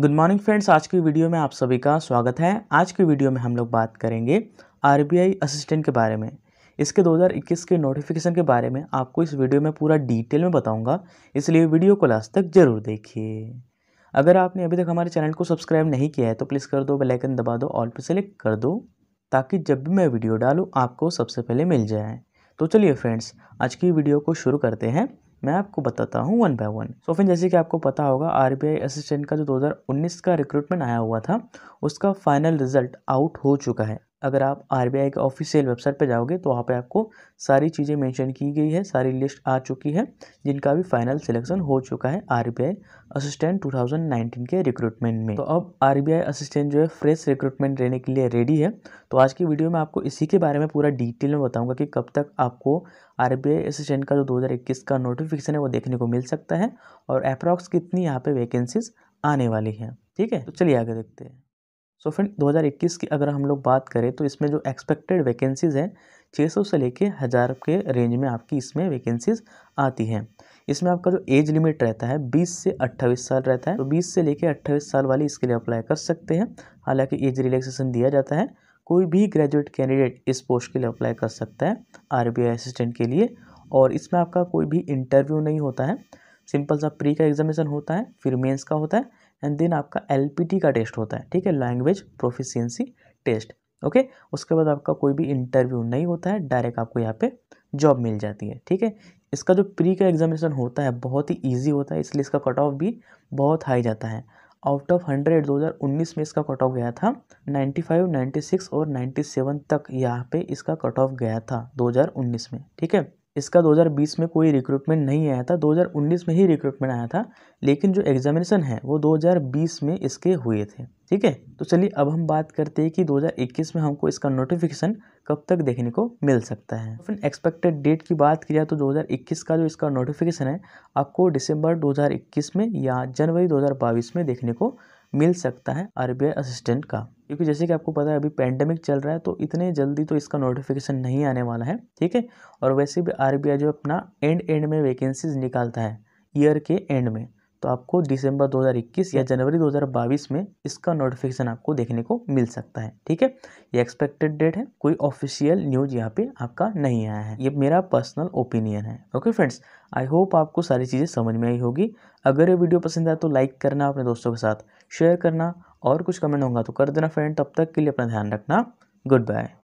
good morning friends आज की video में आप सभी का स्वागत है आज की वीडियो में हम लोग बात करेंगे आरबीआई असिस्टेंट के बारे में इसके 2021 के नोटिफिकेशन के बारे में आपको इस वीडियो में पूरा डिटेल में बताऊंगा इसलिए वीडियो को लास्ट तक जरूर देखिए अगर आपने अभी तक हमारे चैनल को सब्सक्राइब नहीं किया है तो प्लीज़ कर दो बेलाइकन दबा दो ऑल पर सेलेक्ट कर दो ताकि जब भी मैं वीडियो डालूँ आपको सबसे पहले मिल जाए तो चलिए फ्रेंड्स आज की वीडियो को शुरू करते हैं मैं आपको बताता हूँ वन बाय वन सो फिर जैसे कि आपको पता होगा आर असिस्टेंट का जो 2019 का रिक्रूटमेंट आया हुआ था उसका फाइनल रिजल्ट आउट हो चुका है अगर आप आर के ऑफिशियल वेबसाइट पर जाओगे तो वहाँ पर आपको सारी चीज़ें मैंशन की गई है सारी लिस्ट आ चुकी है जिनका भी फाइनल सिलेक्शन हो चुका है आर असिस्टेंट नाइनटीन के रिक्रूटमेंट में तो अब आर असिस्टेंट जो है फ्रेश रिक्रूटमेंट लेने के लिए रेडी है तो आज की वीडियो में आपको इसी के बारे में पूरा डिटेल में बताऊंगा कि कब तक आपको आर असिस्टेंट का जो 2021 का नोटिफिकेशन है वो देखने को मिल सकता है और अप्रॉक्स कितनी यहाँ पर वैकेंसीज आने वाली हैं ठीक है तो चलिए आगे देखते हैं सो फ्रेंड 2021 की अगर हम लोग बात करें तो इसमें जो एक्सपेक्टेड वैकेंसीज़ हैं 600 से लेके हज़ार के रेंज में आपकी इसमें वैकेंसीज़ आती हैं इसमें आपका जो एज लिमिट रहता है 20 से 28 साल रहता है तो 20 से लेके 28 साल वाले इसके लिए अप्लाई कर सकते हैं हालांकि एज रिलैक्सेशन दिया जाता है कोई भी ग्रेजुएट कैंडिडेट इस पोस्ट के लिए अप्लाई कर सकता है आर असिस्टेंट के लिए और इसमें आपका कोई भी इंटरव्यू नहीं होता है सिंपल सा प्री का एग्जामिनेशन होता है फिर मेंस का होता है एंड देन आपका एल का टेस्ट होता है ठीक है लैंग्वेज प्रोफिशियंसी टेस्ट ओके उसके बाद आपका कोई भी इंटरव्यू नहीं होता है डायरेक्ट आपको यहाँ पे जॉब मिल जाती है ठीक है इसका जो प्री का एग्जामिनेशन होता है बहुत ही ईजी होता है इसलिए इसका कट ऑफ भी बहुत हाई जाता है आउट ऑफ हंड्रेड दो हज़ार उन्नीस में इसका कट ऑफ गया था नाइन्टी फाइव नाइन्टी सिक्स और नाइन्टी सेवन तक यहाँ पे इसका कट ऑफ गया था दो हज़ार उन्नीस में ठीक है इसका 2020 में कोई रिक्रूटमेंट नहीं आया था 2019 में ही रिक्रूटमेंट आया था लेकिन जो एग्जामिनेशन है वो 2020 में इसके हुए थे ठीक है तो चलिए अब हम बात करते हैं कि 2021 में हमको इसका नोटिफिकेशन कब तक देखने को मिल सकता है तो फिर एक्सपेक्टेड डेट की बात की जाए तो 2021 का जो इसका नोटिफिकेशन है आपको दिसंबर दो में या जनवरी दो में देखने को मिल सकता है आर असिस्टेंट का क्योंकि जैसे कि आपको पता है अभी पैंडेमिक चल रहा है तो इतने जल्दी तो इसका नोटिफिकेशन नहीं आने वाला है ठीक है और वैसे भी आर जो अपना एंड एंड में वैकेंसीज निकालता है ईयर के एंड में तो आपको दिसंबर 2021 या जनवरी 2022 में इसका नोटिफिकेशन आपको देखने को मिल सकता है ठीक है ये एक्सपेक्टेड डेट है कोई ऑफिशियल न्यूज यहाँ पे आपका नहीं आया है ये मेरा पर्सनल ओपिनियन है ओके फ्रेंड्स आई होप आपको सारी चीज़ें समझ में आई होगी अगर ये वीडियो पसंद आया तो लाइक करना अपने दोस्तों के साथ शेयर करना और कुछ कमेंट होगा तो कर देना फ्रेंड तब तक के लिए अपना ध्यान रखना गुड बाय